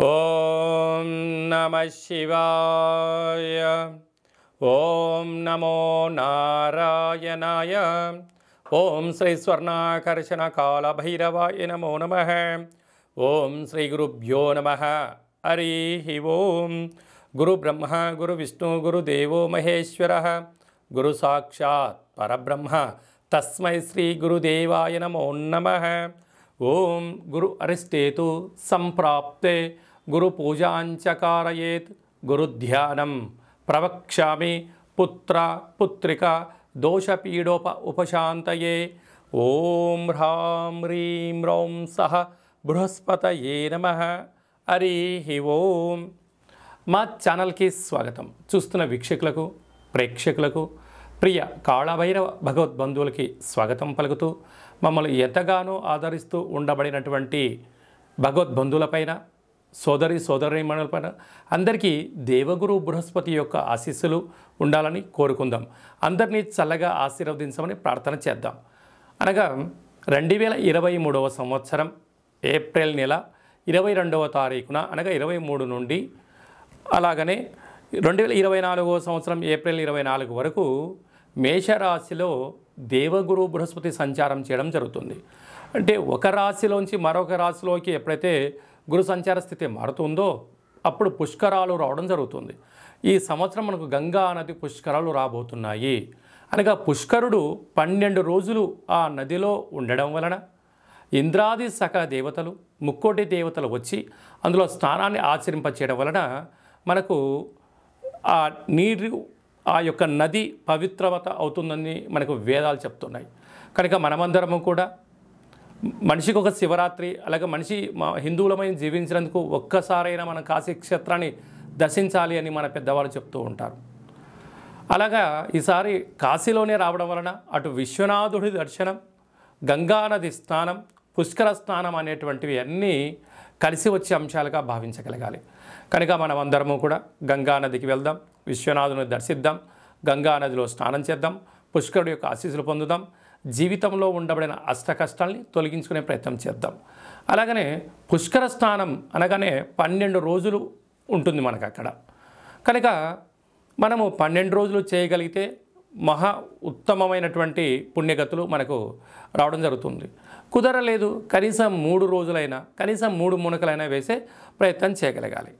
ॐ नमः शिवाय ॐ नमो नारायणाय ॐ श्रीस्वर्णाकर्षणकालभैरवाय नमो नमः ॐ श्रीगुरुभ्यो नमः हरिः हि ओं गुरुब्रह्म गुरुदेवो महेश्वरः गुरुसाक्षात् परब्रह्म तस्मै श्रीगुरुदेवाय नमो नमः ఓం గురు అరిష్టేతు సంప్రాప్తే గురు పూజాంచకారయేత్ గురుధ్యానం ప్రవక్ష్యామి పుత్ర పుత్రిక దోషపీడోప ఉపశాంతయే ఓం హ్రాం హ్రీం రౌం సహ బృహస్పతయే నమ హరి ఓం మా ఛానల్కి స్వాగతం చూస్తున్న వీక్షకులకు ప్రేక్షకులకు ప్రియ కాళభైరవ భగవద్బంధువులకి స్వాగతం పలుకుతూ మమ్మల్ని ఎంతగానో ఆదరిస్తూ ఉండబడినటువంటి భగవద్బంధువులపైన సోదరి సోదరి మనులపైన అందరికీ దేవగురు బృహస్పతి యొక్క ఆశీస్సులు ఉండాలని కోరుకుందాం అందరినీ చల్లగా ఆశీర్వదించమని ప్రార్థన చేద్దాం అనగా రెండు వేల ఇరవై మూడవ సంవత్సరం ఏప్రిల్ నెల ఇరవై రెండవ తారీఖున అనగా ఇరవై మూడు నుండి అలాగనే రెండు వేల ఇరవై నాలుగవ సంవత్సరం ఏప్రిల్ ఇరవై నాలుగు వరకు మేషరాశిలో దేవగురు బృహస్పతి సంచారం చేయడం జరుగుతుంది అంటే ఒక రాశిలోంచి మరొక రాశిలోకి ఎప్పుడైతే గురు సంచార స్థితి మారుతుందో అప్పుడు పుష్కరాలు రావడం జరుగుతుంది ఈ సంవత్సరం మనకు గంగా నది పుష్కరాలు రాబోతున్నాయి అనగా పుష్కరుడు పన్నెండు రోజులు ఆ నదిలో ఉండడం వలన ఇంద్రాది సక దేవతలు ముక్కోటి దేవతలు వచ్చి అందులో స్నానాన్ని ఆచరింపచేయడం వలన మనకు ఆ నీరు ఆ యొక్క నది పవిత్రవత అవుతుందని మనకు వేదాలు చెప్తున్నాయి కనుక మనమందరము కూడా మనిషికి ఒక శివరాత్రి అలాగే మనిషి హిందువులమైన జీవించినందుకు ఒక్కసారైనా మన కాశీ క్షేత్రాన్ని దర్శించాలి అని మన పెద్దవాళ్ళు చెప్తూ ఉంటారు అలాగా ఈసారి కాశీలోనే రావడం వలన అటు విశ్వనాథుడి దర్శనం గంగానది స్నానం పుష్కర స్నానం అనేటువంటివి అన్నీ కలిసి వచ్చే అంశాలుగా భావించగలగాలి కనుక మనం అందరము కూడా గంగా నదికి వెళ్దాం విశ్వనాథుని దర్శిద్దాం గంగా నదిలో స్నానం చేద్దాం పుష్కరుడు యొక్క ఆశీస్సులు పొందుదాం జీవితంలో ఉండబడిన అష్ట కష్టాల్ని తొలగించుకునే ప్రయత్నం చేద్దాం అలాగనే పుష్కర స్నానం అనగానే పన్నెండు రోజులు ఉంటుంది మనకు అక్కడ కనుక మనము పన్నెండు రోజులు చేయగలిగితే మహా ఉత్తమమైనటువంటి పుణ్యగతులు మనకు రావడం జరుగుతుంది కుదరలేదు కనీసం మూడు రోజులైనా కనీసం మూడు మునకలైనా వేసే ప్రయత్నం చేయగలగాలి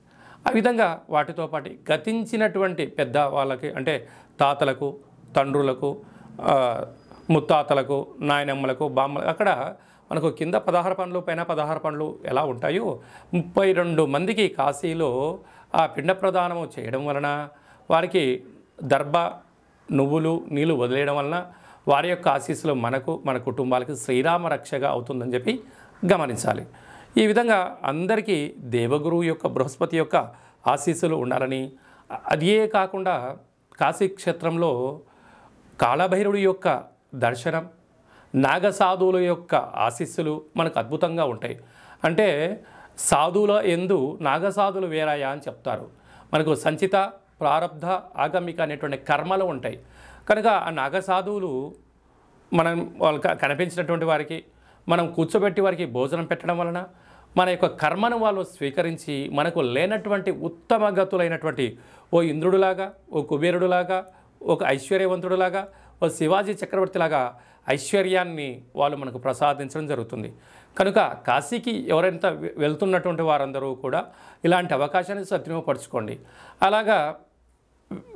ఆ విధంగా వాటితో పాటు గతించినటువంటి పెద్ద వాళ్ళకి అంటే తాతలకు తండ్రులకు ముత్తాతలకు నాయనమ్మలకు బామ్మలకు అక్కడ మనకు కింద పదహారు పండ్లు పైన పదహారు పండ్లు ఎలా ఉంటాయో ముప్పై రెండు మందికి కాశీలో ఆ పిండ ప్రదానము చేయడం వలన వారికి దర్భ నువ్వులు నీళ్ళు వదిలేయడం వలన వారి యొక్క ఆశీస్సులు మనకు మన కుటుంబాలకు శ్రీరామ రక్షగా అవుతుందని చెప్పి గమనించాలి ఈ విధంగా అందరికీ దేవగురువు యొక్క బృహస్పతి యొక్క ఆశీస్సులు ఉండాలని అదే కాకుండా కాశీక్షేత్రంలో కాళభైరుడి యొక్క దర్శనం నాగసాధువుల యొక్క ఆశీస్సులు మనకు అద్భుతంగా ఉంటాయి అంటే సాధువుల ఎందు నాగసాధులు వేరాయా అని చెప్తారు మనకు సంచిత ప్రారంధ ఆగమిక అనేటువంటి కర్మలు ఉంటాయి కనుక ఆ నాగ సాధువులు మనం వాళ్ళు కనిపించినటువంటి వారికి మనం కూర్చోబెట్టి వారికి భోజనం పెట్టడం వలన మన యొక్క కర్మను వాళ్ళు స్వీకరించి మనకు లేనటువంటి ఉత్తమ గతులైనటువంటి ఓ ఇంద్రుడులాగా ఓ కుబేరుడులాగా ఒక ఐశ్వర్యవంతుడులాగా ఓ శివాజీ చక్రవర్తిలాగా ఐశ్వర్యాన్ని వాళ్ళు మనకు ప్రసాదించడం జరుగుతుంది కనుక కాశీకి ఎవరైనా వెళ్తున్నటువంటి వారందరూ కూడా ఇలాంటి అవకాశాన్ని సద్వినియోగపరచుకోండి అలాగా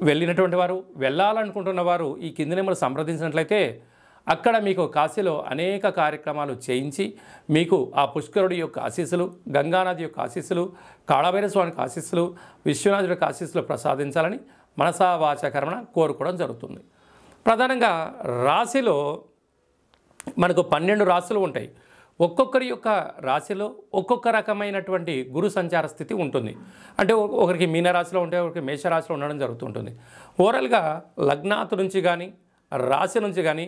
వెళ్ళినటువంటి వారు వెళ్ళాలనుకుంటున్న వారు ఈ కింది నెంబర్ సంప్రదించినట్లయితే అక్కడ మీకు కాశీలో అనేక కార్యక్రమాలు చేయించి మీకు ఆ పుష్కరుడి యొక్క ఆశీస్సులు గంగానది యొక్క ఆశీస్సులు కాళభైర స్వామికి ఆశీస్సులు విశ్వనాథుడి యొక్క ఆశీస్సులు ప్రసాదించాలని మనసావాచకరణ కోరుకోవడం జరుగుతుంది ప్రధానంగా రాశిలో మనకు పన్నెండు రాశులు ఉంటాయి ఒక్కొక్కరి యొక్క రాశిలో ఒక్కొక్క రకమైనటువంటి గురు సంచార స్థితి ఉంటుంది అంటే ఒకరికి మీనరాశిలో ఉంటే ఒకరికి మేషరాశిలో ఉండడం జరుగుతుంటుంది ఓవరాల్గా లగ్నాత నుంచి కానీ రాశి నుంచి కానీ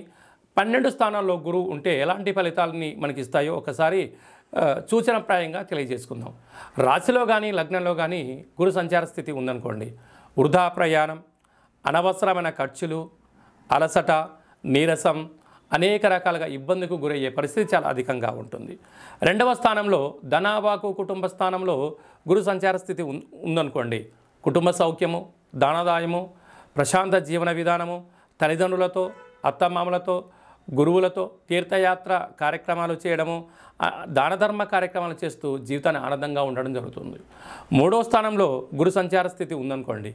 పన్నెండు స్థానాల్లో గురువు ఉంటే ఎలాంటి ఫలితాలని మనకి ఇస్తాయో ఒకసారి సూచనప్రాయంగా తెలియజేసుకుందాం రాశిలో కానీ లగ్నంలో కానీ గురు సంచార స్థితి ఉందనుకోండి వృధా ప్రయాణం అనవసరమైన ఖర్చులు అలసట నీరసం అనేక రకాలుగా ఇబ్బందికి గురయ్యే పరిస్థితి చాలా అధికంగా ఉంటుంది రెండవ స్థానంలో ధనాబాకు కుటుంబ స్థానంలో గురు సంచార స్థితి ఉందనుకోండి కుటుంబ సౌఖ్యము దానదాయము ప్రశాంత జీవన విధానము తల్లిదండ్రులతో అత్తమామలతో గురువులతో తీర్థయాత్ర కార్యక్రమాలు చేయడము దానధర్మ కార్యక్రమాలు చేస్తూ జీవితాన్ని ఆనందంగా ఉండడం జరుగుతుంది మూడో స్థానంలో గురు సంచార స్థితి ఉందనుకోండి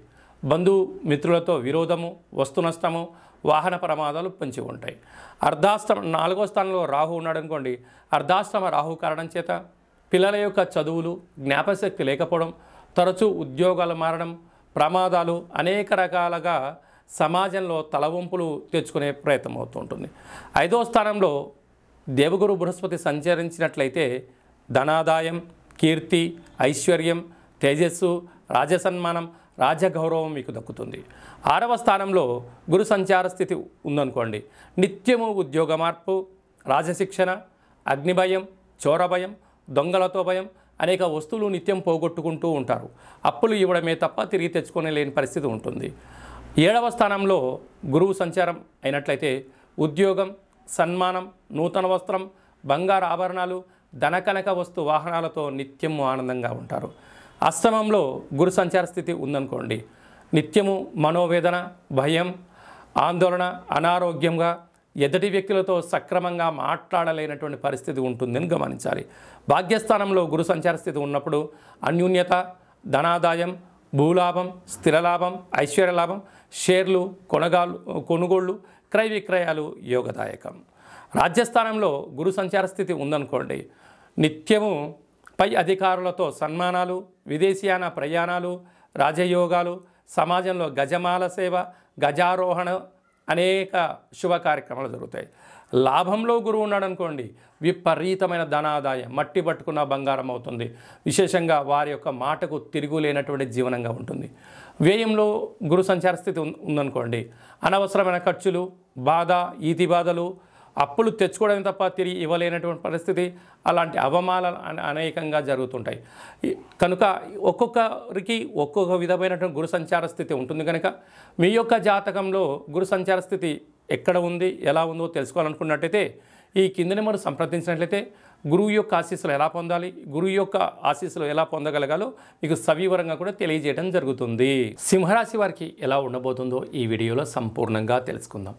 బంధు మిత్రులతో విరోధము వస్తు నష్టము వాహన ప్రమాదాలు పెంచి ఉంటాయి అర్ధాష్టమ నాలుగో స్థానంలో రాహు ఉన్నాడు అనుకోండి అర్ధాశ్రమ రాహు కారణం చేత పిల్లల యొక్క చదువులు జ్ఞాపశక్తి లేకపోవడం తరచూ ఉద్యోగాలు మారడం ప్రమాదాలు అనేక రకాలుగా సమాజంలో తలవంపులు తెచ్చుకునే ప్రయత్నం అవుతుంటుంది ఐదో స్థానంలో దేవగురు బృహస్పతి సంచరించినట్లయితే ధనాదాయం కీర్తి ఐశ్వర్యం తేజస్సు రాజసన్మానం రాజగౌరవం మీకు దక్కుతుంది ఆరవ స్థానంలో గురు సంచార స్థితి ఉందనుకోండి నిత్యము ఉద్యోగ మార్పు రాజశిక్షణ అగ్నిభయం చోరభయం దొంగలతో భయం అనేక వస్తువులు నిత్యం పోగొట్టుకుంటూ ఉంటారు అప్పులు ఇవ్వడమే తప్ప తిరిగి తెచ్చుకునే లేని పరిస్థితి ఉంటుంది ఏడవ స్థానంలో గురువు సంచారం అయినట్లయితే ఉద్యోగం సన్మానం నూతన వస్త్రం బంగారు ఆభరణాలు ధనకనక వస్తు వాహనాలతో నిత్యము ఆనందంగా ఉంటారు అష్టమంలో గురు సంచార స్థితి ఉందనుకోండి నిత్యము మనోవేదన భయం ఆందోళన అనారోగ్యంగా ఎదటి వ్యక్తులతో సక్రమంగా మాట్లాడలేనటువంటి పరిస్థితి ఉంటుందని గమనించాలి భాగ్యస్థానంలో గురు సంచార స్థితి ఉన్నప్పుడు అన్యూన్యత ధనాదాయం భూలాభం స్థిరలాభం ఐశ్వర్యలాభం షేర్లు కొనగాలు కొనుగోళ్లు క్రయ విక్రయాలు యోగదాయకం రాజ్యస్థానంలో గురు సంచార స్థితి ఉందనుకోండి నిత్యము పై అధికారులతో సన్మానాలు విదేశీయాన ప్రయాణాలు రాజయోగాలు సమాజంలో గజమాల సేవ గజారోహణ అనేక శుభ కార్యక్రమాలు జరుగుతాయి లాభంలో గురువు ఉన్నాడు అనుకోండి విపరీతమైన ధనాదాయం మట్టి పట్టుకున్న బంగారం అవుతుంది విశేషంగా వారి యొక్క మాటకు తిరుగులేనటువంటి జీవనంగా ఉంటుంది వ్యయంలో గురు సంచార స్థితి ఉందనుకోండి అనవసరమైన ఖర్చులు బాధ ఈతి బాధలు అప్పులు తెచ్చుకోవడం తప్ప తిరిగి ఇవ్వలేనటువంటి పరిస్థితి అలాంటి అవమానాలు అనేకంగా జరుగుతుంటాయి కనుక ఒక్కొక్కరికి ఒక్కొక్క విధమైనటువంటి గురు సంచార స్థితి ఉంటుంది కనుక మీ యొక్క జాతకంలో గురు సంచార స్థితి ఎక్కడ ఉంది ఎలా ఉందో తెలుసుకోవాలనుకున్నట్టయితే ఈ కిందని మనం సంప్రదించినట్లయితే గురువు యొక్క ఆశీస్సులు ఎలా పొందాలి గురువు యొక్క ఆశీస్సులు ఎలా పొందగలగాలో మీకు సవివరంగా కూడా తెలియజేయడం జరుగుతుంది సింహరాశి వారికి ఎలా ఉండబోతుందో ఈ వీడియోలో సంపూర్ణంగా తెలుసుకుందాం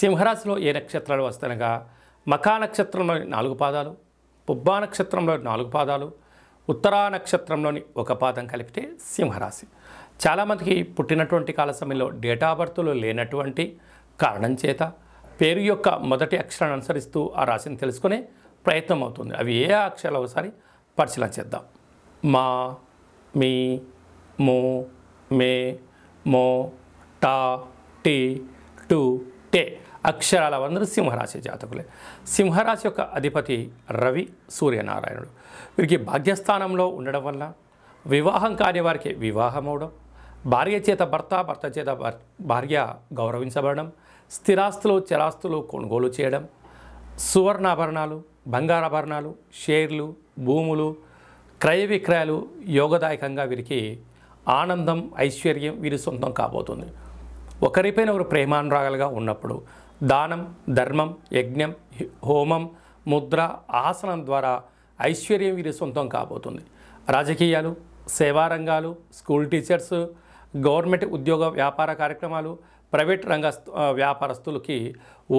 సింహరాశిలో ఏ నక్షత్రాలు వస్తానగా మకా నక్షత్రంలోని నాలుగు పాదాలు పుబ్బా నక్షత్రంలోని నాలుగు పాదాలు ఉత్తరా నక్షత్రంలోని ఒక పాదం కలిపితే సింహరాశి చాలామందికి పుట్టినటువంటి కాల సమయంలో డేటా బర్త్లు లేనటువంటి కారణం చేత పేరు యొక్క మొదటి అక్షరాన్ని అనుసరిస్తూ ఆ రాశిని తెలుసుకునే ప్రయత్నం అవుతుంది అవి ఏ అక్షరాలు ఒకసారి పరిశీలన చేద్దాం మా మీ మో మే మో టా టీ టూ అంటే అక్షరాల అందరూ సింహరాశి జాతకులే సింహరాశి యొక్క అధిపతి రవి సూర్యనారాయణుడు వీరికి భాగ్యస్థానంలో ఉండడం వల్ల వివాహం కాని వారికి వివాహం అవడం భార్య చేత భర్త భర్త చేత భార్య గౌరవించబడడం స్థిరాస్తులు చిరాస్తులు కొనుగోలు చేయడం సువర్ణాభరణాలు బంగారాభరణాలు షేర్లు భూములు క్రయ విక్రయాలు యోగదాయకంగా వీరికి ఆనందం ఐశ్వర్యం వీరి సొంతం కాబోతుంది ఒకరిపైన ఒకరు ప్రేమానురాగాలుగా ఉన్నప్పుడు దానం ధర్మం యజ్ఞం హోమం ముద్ర ఆసనం ద్వారా ఐశ్వర్యం వీరి సొంతం కాబోతుంది రాజకీయాలు సేవారంగాలు స్కూల్ టీచర్స్ గవర్నమెంట్ ఉద్యోగ వ్యాపార కార్యక్రమాలు ప్రైవేట్ రంగ వ్యాపారస్తులకి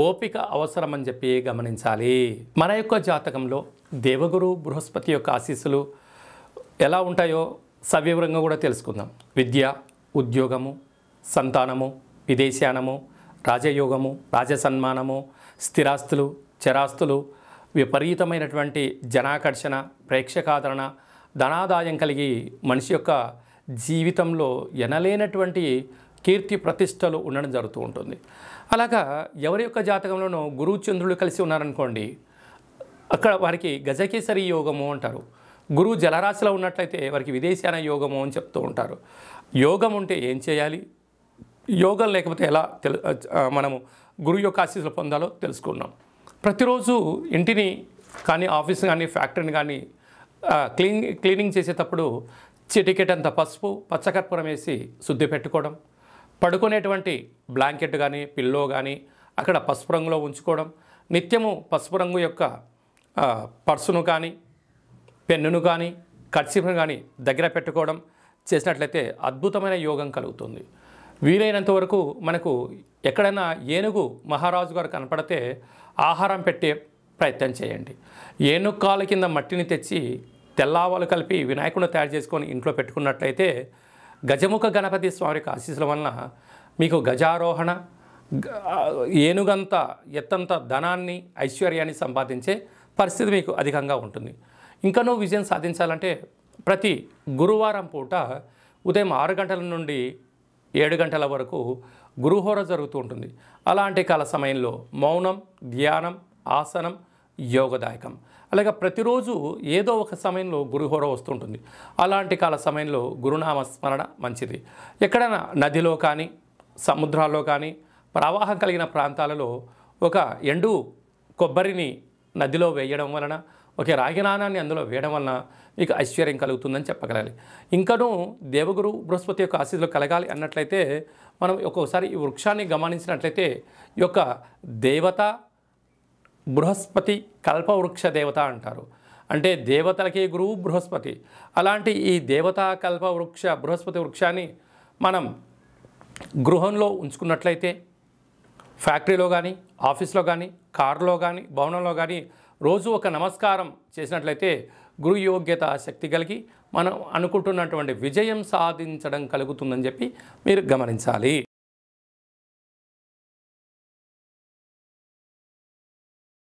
ఓపిక అవసరమని చెప్పి గమనించాలి మన యొక్క జాతకంలో దేవగురు బృహస్పతి యొక్క ఆశీస్సులు ఎలా ఉంటాయో సవివరంగా కూడా తెలుసుకుందాం విద్య ఉద్యోగము సంతానము విదేశానము రాజయోగము రాజసన్మానము స్థిరాస్తులు చరాస్తులు విపరీతమైనటువంటి జనాకర్షణ ప్రేక్షకాదరణ ధనాదాయం కలిగి మనిషి యొక్క జీవితంలో ఎనలేనటువంటి కీర్తి ప్రతిష్టలు ఉండడం జరుగుతూ ఉంటుంది అలాగా ఎవరి యొక్క జాతకంలోనూ గురువు చంద్రుడు కలిసి ఉన్నారనుకోండి అక్కడ వారికి గజకేసరి యోగము అంటారు గురువు జలరాశిలో ఉన్నట్లయితే వారికి విదేశాన యోగము అని చెప్తూ ఉంటారు యోగం ఉంటే ఏం చేయాలి యోగం లేకపోతే ఎలా తెలు మనము గురువు యొక్క ఆశీస్సులు పొందాలో తెలుసుకున్నాం ప్రతిరోజు ఇంటిని కానీ ఆఫీస్ కానీ ఫ్యాక్టరీని కానీ క్లీన్ క్లీనింగ్ చేసేటప్పుడు చిటికెటంత పసుపు పచ్చకర్పూరం వేసి శుద్ధి పెట్టుకోవడం పడుకునేటువంటి బ్లాంకెట్ కానీ పిల్లో కానీ అక్కడ పసుపు రంగులో ఉంచుకోవడం నిత్యము పసుపు రంగు యొక్క పర్సును కానీ పెన్నును కానీ కర్చీఫ్ను కానీ దగ్గర పెట్టుకోవడం చేసినట్లయితే అద్భుతమైన యోగం కలుగుతుంది వీలైనంత వరకు మనకు ఎక్కడైనా ఏనుగు మహారాజు గారు కనపడితే ఆహారం పెట్టే ప్రయత్నం చేయండి ఏనుగు కాలు కింద మట్టిని తెచ్చి తెల్లావాలు కలిపి వినాయకుడిని తయారు చేసుకొని ఇంట్లో పెట్టుకున్నట్లయితే గజముఖ గణపతి స్వామి ఆశీస్సుల వలన మీకు గజారోహణ ఏనుగంత ఎత్తంత ధనాన్ని ఐశ్వర్యాన్ని సంపాదించే పరిస్థితి మీకు అధికంగా ఉంటుంది ఇంకనూ విజయం సాధించాలంటే ప్రతి గురువారం పూట ఉదయం ఆరు గంటల నుండి ఏడు గంటల వరకు గురుహోర జరుగుతూ ఉంటుంది అలాంటి కాల సమయంలో మౌనం ధ్యానం ఆసనం యోగదాయకం అలాగే ప్రతిరోజు ఏదో ఒక సమయంలో గురుహోర వస్తుంటుంది అలాంటి కాల సమయంలో గురునామ స్మరణ మంచిది ఎక్కడైనా నదిలో కానీ సముద్రాల్లో కానీ ప్రవాహం కలిగిన ప్రాంతాలలో ఒక ఎండు కొబ్బరిని నదిలో వేయడం వలన ఓకే రాగినానాన్ని అందులో వేయడం వలన మీకు ఐశ్వర్యం కలుగుతుందని చెప్పగలగాలి ఇంకనూ దేవగురు బృహస్పతి యొక్క ఆశీస్సులు కలగాలి అన్నట్లయితే మనం ఒక్కొక్కసారి ఈ వృక్షాన్ని గమనించినట్లయితే ఈ యొక్క దేవత బృహస్పతి కల్పవృక్ష దేవత అంటారు అంటే దేవతలకి గురువు బృహస్పతి అలాంటి ఈ దేవతా కల్పవృక్ష బృహస్పతి వృక్షాన్ని మనం గృహంలో ఉంచుకున్నట్లయితే ఫ్యాక్టరీలో కానీ ఆఫీస్లో కానీ కారులో కానీ భవనంలో కానీ రోజు ఒక నమస్కారం చేసినట్లయితే గురు యోగ్యత శక్తి కలిగి మనం అనుకుంటున్నటువంటి విజయం సాధించడం కలుగుతుందని చెప్పి మీరు గమనించాలి